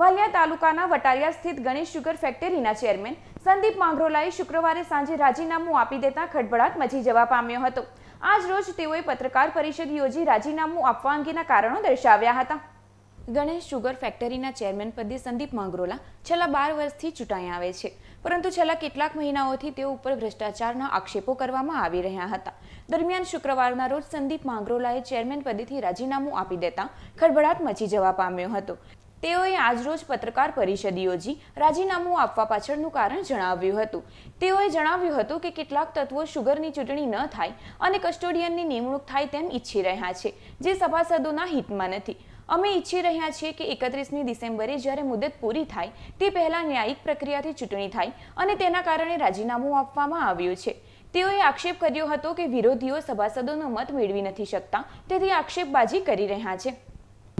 વાલિયા તાલુકાના વટારિયા સ્થિત ગણેશ શુગર ફેક્ટરીના ચેરમેન સંદીપ માંગરોલાએ શુક્રવારે સાંજે રાજીનામું આપી દેતા ખડભડાટ મચી જવા પામ્યો હતો આજ રોજ તેઓએ પત્રકાર પરિષદ યોજી રાજીનામું આપવા અંગેના કારણો દર્શાવ્યા હતા ગણેશ શુગર ફેક્ટરીના ચેરમેન પદે સંદીપ માંગરોલા છેલ્લા બાર વર્ષથી ચૂંટાઈ આવે છે પરંતુ છેલ્લા કેટલાક મહિનાઓથી તેઓ ઉપર ભ્રષ્ટાચારના આક્ષેપો કરવામાં આવી રહ્યા હતા દરમિયાન શુક્રવારના રોજ સંદીપ માંગરોલાએ ચેરમેન પદેથી રાજીનામું આપી દેતા ખડભડાટ મચી જવા પામ્યો હતો તેઓએ આજરોજ પત્રકાર પરિષદ યોજી રાજીનામું આપવા પાછળનું કારણ જણાવ્યું હતું તેઓએ જણાવ્યું હતું કે કેટલાક તત્વો સુગરની ચૂંટણી ન થાય અને કસ્ટોડિયનની નિમણૂક થાય તેમ ઈચ્છી રહ્યા છે જે સભાસદોના હિતમાં નથી અમે ઈચ્છી રહ્યા છીએ કે એકત્રીસમી ડિસેમ્બરે જ્યારે મુદત પૂરી થાય તે પહેલાં ન્યાયિક પ્રક્રિયાથી ચૂંટણી થાય અને તેના કારણે રાજીનામું આપવામાં આવ્યું છે તેઓએ આક્ષેપ કર્યો હતો કે વિરોધીઓ સભાસદોનો મત મેળવી નથી શકતા તેથી આક્ષેપબાજી કરી રહ્યા છે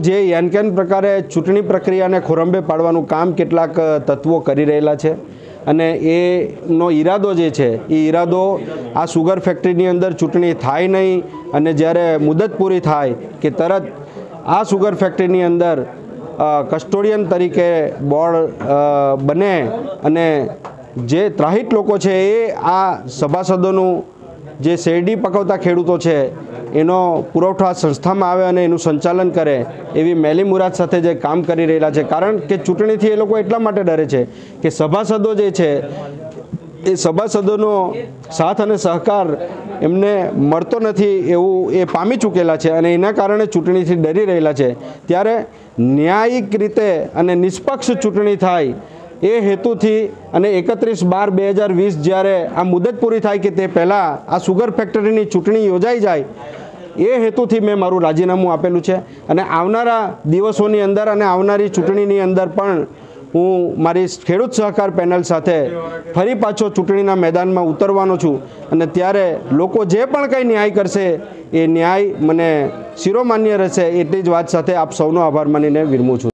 જે યાનકેન પ્રકારે ચૂંટણી પ્રક્રિયાને ખોરંબે પાડવાનું કામ કેટલાક તત્વો કરી રહેલા છે અને એનો ઈરાદો જે છે એ ઈરાદો આ સુગર ફેક્ટરીની અંદર ચૂંટણી થાય નહીં અને જ્યારે મુદત પૂરી થાય કે તરત આ સુગર ફેક્ટરીની અંદર કસ્ટોડિયન તરીકે બોર્ડ બને અને જે ત્રાહિત લોકો છે એ આ સભાસદોનું જે શેરડી પકવતા ખેડૂતો છે એનો પુરવઠો આ સંસ્થામાં આવે અને એનું સંચાલન કરે એવી મેલી મુરાદ સાથે જે કામ કરી રહેલા છે કારણ કે ચૂંટણીથી એ લોકો એટલા માટે ડરે છે કે સભાસદો જે છે એ સભાસદોનો સાથ અને સહકાર એમને મળતો નથી એવું એ પામી ચૂકેલા છે અને એના કારણે ચૂંટણીથી ડરી રહેલા છે ત્યારે ન્યાયિક રીતે અને નિષ્પક્ષ ચૂંટણી થાય એ હેતુથી અને એકત્રીસ બાર બે હજાર વીસ જ્યારે આ મુદત પૂરી થાય કે તે પહેલાં આ સુગર ફેક્ટરીની ચૂંટણી યોજાઈ જાય એ હેતુથી મેં મારું રાજીનામું આપેલું છે અને આવનારા દિવસોની અંદર અને આવનારી ચૂંટણીની અંદર પણ હું મારી ખેડૂત સહકાર પેનલ સાથે ફરી પાછો ચૂંટણીના મેદાનમાં ઉતરવાનો છું અને ત્યારે લોકો જે પણ કંઈ ન્યાય કરશે એ ન્યાય મને શિરોમાન્ય રહેશે એટલી જ વાત સાથે આપ સૌનો આભાર માનીને વિરમું છું